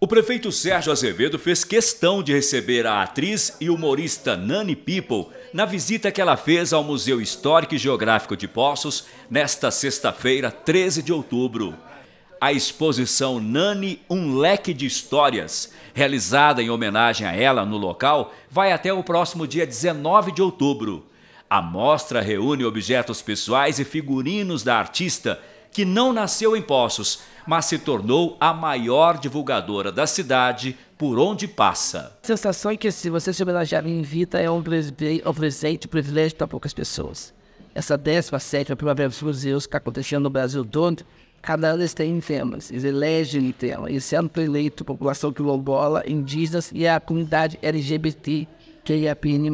O prefeito Sérgio Azevedo fez questão de receber a atriz e humorista Nani People na visita que ela fez ao Museu Histórico e Geográfico de Poços nesta sexta-feira, 13 de outubro. A exposição Nani Um Leque de Histórias, realizada em homenagem a ela no local, vai até o próximo dia 19 de outubro. A mostra reúne objetos pessoais e figurinos da artista que não nasceu em Poços, mas se tornou a maior divulgadora da cidade por onde passa. A sensação é que se você se homenagear em vida é, é um, presente, um privilégio para poucas pessoas. Essa 17 Primavera dos Museus que está acontecendo no Brasil todo, cada ano eles têm temas, eles elegem tema. Esse ano foi eleito população quilombola, indígenas e a comunidade LGBT, que é a PN+.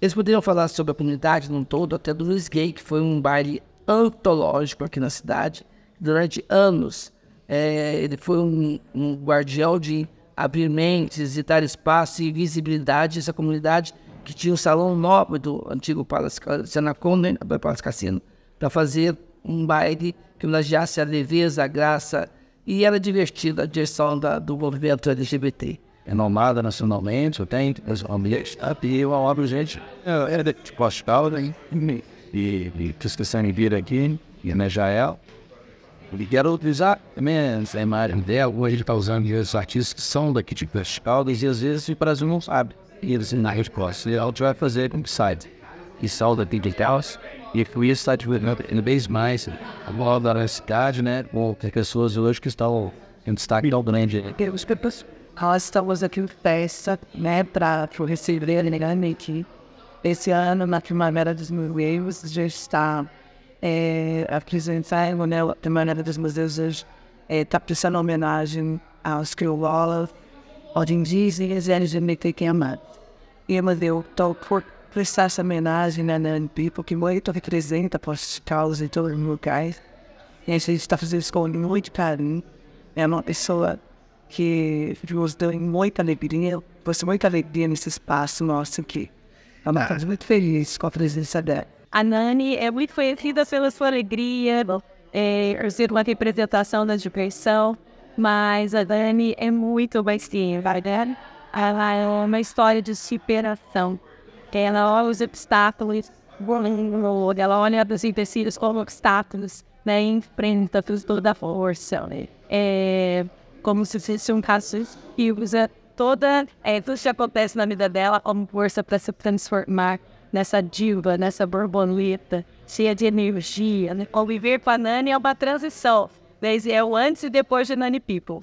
Eles poderiam falar sobre a comunidade num todo, até do Luiz Gay, que foi um baile antológico aqui na cidade. Durante anos, é, ele foi um, um guardião de abrir mentes e dar espaço e visibilidade a essa comunidade que tinha o um salão nobre do antigo Palace Senaconde, né, Palace Cassino, para fazer um baile que homenageasse a leveza, a graça e era divertida a direção da, do movimento LGBT. É normada nacionalmente, tem as famílias, e é uma obra, gente, era é, é de costal, né? de, de discussão em vida aqui, e na E quero utilizar também essa imagem dela. Hoje a gente está usando esses artistas que são daqui de Caldas e às vezes o Brasil não sabe. E eles na resposta, a gente vai fazer com que E saiu daqui de Caldas. E com isso está ainda bem mais a moda da cidade, né? Com as pessoas hoje que estão em destaque tão grande. Nós né? estamos aqui em festa, né? Para receber a aqui. Esse ano, na Primavera dos Museus, já está é, apresentando, né, a Primavera dos Museus está é, tá prestando homenagem aos crioulos, aos indígenas e LGBTQIA+. E eu estou por prestar essa homenagem né, na people que muito representa para os causas em todos os lugares. E a gente está fazendo isso com muito carinho. É uma pessoa que nos deu muita alegria, trouxe muita alegria nesse espaço nosso aqui. Ela é ah. muito feliz com a presença dela. A Nani é muito conhecida pela sua alegria, é, por ser uma representação da diversão, mas a Nani é muito baixinha, né? Ela é uma história de superação. Ela olha os obstáculos, ela olha os empecilhos como obstáculos, né? E enfrenta com toda a força, né? É como se fosse um caso de usa toda é, tudo que acontece na vida dela como força para se transformar nessa diva, nessa borboleta, cheia de energia. Né? O com a Nani é uma transição. Né? É o antes e depois de Nani People.